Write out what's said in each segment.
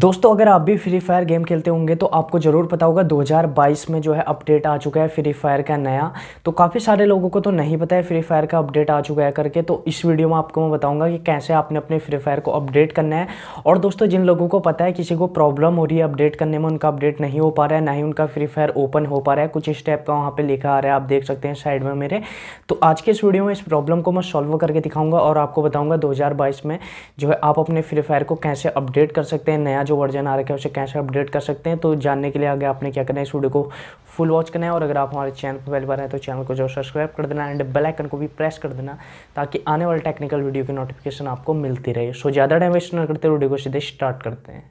दोस्तों अगर आप भी फ्री फायर गेम खेलते होंगे तो आपको ज़रूर पता होगा 2022 में जो है अपडेट आ चुका है फ्री फायर का नया तो काफ़ी सारे लोगों को तो नहीं पता है फ्री फायर का अपडेट आ चुका है करके तो इस वीडियो में आपको मैं बताऊंगा कि कैसे आपने अपने फ्री फायर को अपडेट करना है और दोस्तों जिन लोगों को पता है किसी को प्रॉब्लम हो रही है अपडेट करने में उनका अपडेट नहीं हो पा रहा है ना ही उनका फ्री फायर ओपन हो पा रहा है कुछ स्टेप का वहाँ पर लिखा आ रहा है आप देख सकते हैं साइड में मेरे तो आज के इस वीडियो में इस प्रॉब्लम को मैं सॉल्व करके दिखाऊंगा और आपको बताऊँगा दो में जो है आप अपने फ्री फायर को कैसे अपडेट कर सकते हैं नया नया जो वर्जन आ रखा है उसे कैसे अपडेट कर सकते हैं तो जानने के लिए आगे आपने क्या करना है इस वीडियो को फुल वॉच करना है और अगर आप हमारे चैनल पर पहली बार हैं तो चैनल को जो सब्सक्राइब कर देना एंड बेल आइकन को भी प्रेस कर देना ताकि आने वाले टेक्निकल वीडियो की नोटिफिकेशन आपको मिलती रहे सो ज़्यादा टाइम वेस्ट न करते वीडियो को सीधे स्टार्ट करते हैं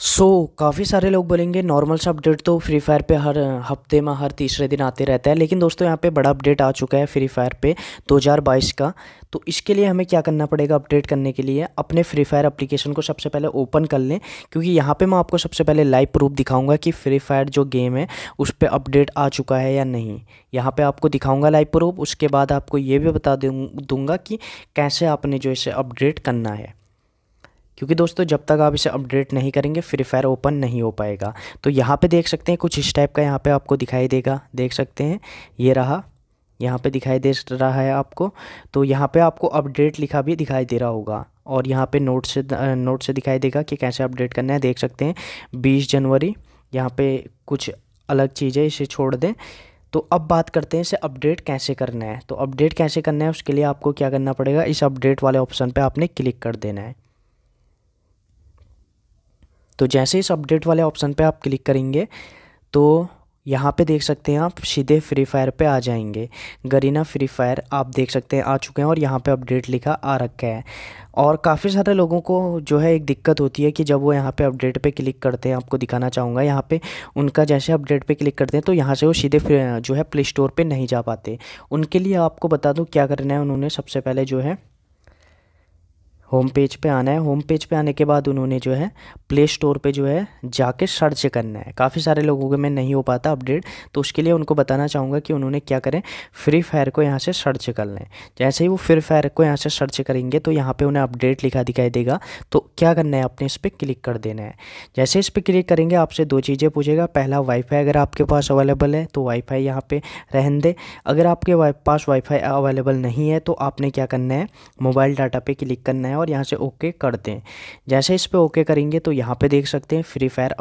सो so, काफ़ी सारे लोग बोलेंगे नॉर्मल सा अपडेट तो फ्री फायर पे हर हफ्ते में हर तीसरे दिन आते रहता है लेकिन दोस्तों यहाँ पे बड़ा अपडेट आ चुका है फ्री फायर पे 2022 का तो इसके लिए हमें क्या करना पड़ेगा अपडेट करने के लिए अपने फ्री फायर एप्लीकेशन को सबसे पहले ओपन कर लें क्योंकि यहाँ पर मैं आपको सबसे पहले लाइव प्रूफ दिखाऊँगा कि फ्री फायर जो गेम है उस पर अपडेट आ चुका है या नहीं यहाँ पर आपको दिखाऊँगा लाइव प्रूफ उसके बाद आपको ये भी बता दूँगा कि कैसे आपने जो इसे अपडेट करना है क्योंकि दोस्तों जब तक आप इसे अपडेट नहीं करेंगे फ्री फायर ओपन नहीं हो पाएगा तो यहाँ पे देख सकते हैं कुछ इस टाइप का यहाँ पे आपको दिखाई देगा देख सकते हैं ये रहा यहाँ पे दिखाई दे रहा है आपको तो यहाँ पे आपको अपडेट लिखा भी दिखाई दे रहा होगा और यहाँ पे नोट से नोट से दिखाई देगा कि कैसे अपडेट करना है देख सकते हैं बीस जनवरी यहाँ पर कुछ अलग चीज़ें इसे छोड़ दें तो अब बात करते हैं इसे अपडेट कैसे करना है तो अपडेट कैसे करना है उसके लिए आपको क्या करना पड़ेगा इस अपडेट वाले ऑप्शन पर आपने क्लिक कर देना है तो जैसे इस अपडेट वाले ऑप्शन पे आप क्लिक करेंगे तो यहाँ पे देख सकते हैं आप सीधे फ्री फायर पे आ जाएंगे गरीना फ्री फायर आप देख सकते हैं आ चुके हैं और यहाँ पे अपडेट लिखा आ रखा है और काफ़ी सारे लोगों को जो है एक दिक्कत होती है कि जब वो यहाँ पे अपडेट पे क्लिक करते हैं आपको दिखाना चाहूँगा यहाँ पे उनका जैसे अपडेट पे क्लिक करते हैं तो यहाँ से वो सीधे जो है प्ले स्टोर पर नहीं जा पाते उनके लिए आपको बता दूँ क्या करना है उन्होंने सबसे पहले जो है होम पेज पे आना है होम पेज पे आने के बाद उन्होंने जो है प्ले स्टोर पे जो है जाके सर्च करना है काफ़ी सारे लोगों के में नहीं हो पाता अपडेट तो उसके लिए उनको बताना चाहूँगा कि उन्होंने क्या करें फ्री फायर को यहाँ से सर्च कर लें जैसे ही वो फ्री फायर को यहाँ से सर्च करेंगे तो यहाँ पर उन्हें अपडेट लिखा दिखाई देगा तो क्या करना है आपने इस पर क्लिक कर देना है जैसे इस पर क्लिक करेंगे आपसे दो चीज़ें पूछेगा पहला वाईफाई अगर आपके पास अवेलेबल है तो वाईफाई यहाँ पर रहन दे अगर आपके पास वाईफाई अवेलेबल नहीं है तो आपने क्या करना है मोबाइल डाटा पर क्लिक करना है और यहाँ से ओके कर दें जैसे इस पर ओके करेंगे तो यहाँ पे देख सकते हैं फ्री फायर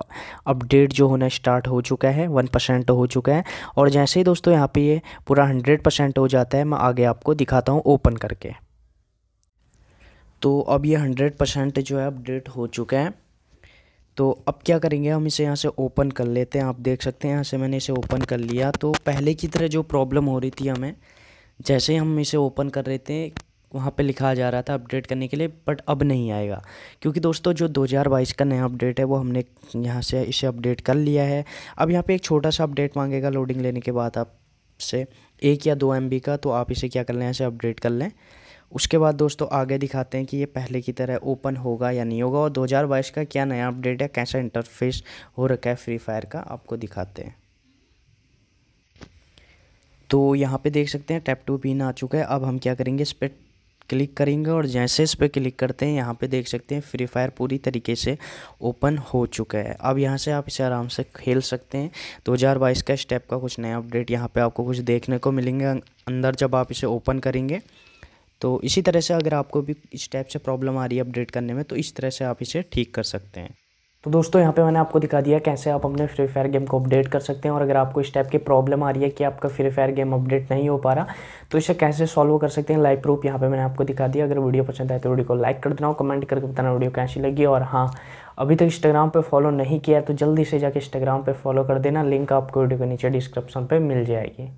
अपडेट जो होना स्टार्ट हो चुका है वन परसेंट हो चुका है और जैसे ही दोस्तों यहाँ पे ये पूरा हंड्रेड परसेंट हो जाता है मैं आगे आपको दिखाता हूँ ओपन करके तो अब ये हंड्रेड परसेंट जो है अपडेट हो चुका है तो अब क्या करेंगे हम इसे यहाँ से ओपन कर लेते हैं आप देख सकते हैं यहाँ से मैंने इसे ओपन कर लिया तो पहले की तरह जो प्रॉब्लम हो रही थी हमें जैसे हम इसे ओपन कर रहे थे वहाँ पे लिखा जा रहा था अपडेट करने के लिए बट अब नहीं आएगा क्योंकि दोस्तों जो 2022 का नया अपडेट है वो हमने यहाँ से इसे अपडेट कर लिया है अब यहाँ पे एक छोटा सा अपडेट मांगेगा लोडिंग लेने के बाद आपसे एक या दो एम का तो आप इसे क्या कर लें ऐसे अपडेट कर लें उसके बाद दोस्तों आगे दिखाते हैं कि ये पहले की तरह ओपन होगा या नहीं होगा और दो का क्या नया अपडेट है कैसा इंटरफेस हो रखा है फ्री फायर का आपको दिखाते हैं तो यहाँ पे देख सकते हैं टैप टू पिन आ चुका है अब हम क्या करेंगे इस पर क्लिक करेंगे और जैसे इस पर क्लिक करते हैं यहाँ पे देख सकते हैं फ्री फायर पूरी तरीके से ओपन हो चुका है अब यहाँ से आप इसे आराम से खेल सकते हैं 2022 का स्टेप का कुछ नया अपडेट यहाँ पे आपको कुछ देखने को मिलेंगे अं-, अंदर जब आप इसे ओपन करेंगे तो इसी तरह से अगर आपको भी स्टेप से प्रॉब्लम आ रही है अपडेट करने में तो इस तरह से आप इसे ठीक कर सकते हैं तो दोस्तों यहाँ पे मैंने आपको दिखा दिया कैसे आप अपने फ्री फायर गेम को अपडेट कर सकते हैं और अगर आपको इस टाइप की प्रॉब्लम आ रही है कि आपका फ्री फायर गेम अपडेट नहीं हो पा रहा तो इसे कैसे सॉल्व कर सकते हैं लाइव प्रूफ यहाँ पे मैंने आपको दिखा दिया अगर वीडियो पसंद आए तो वीडियो को लाइक कर देना कमेंट करके बताना वीडियो कैसी लगी और हाँ अभी तक इंस्टाग्राम पर फॉलो नहीं किया तो जल्दी से जाकर इंस्टाग्राम पर फॉलो कर देना लिंक आपको वीडियो के नीचे डिस्क्रिप्शन पर मिल जाएगी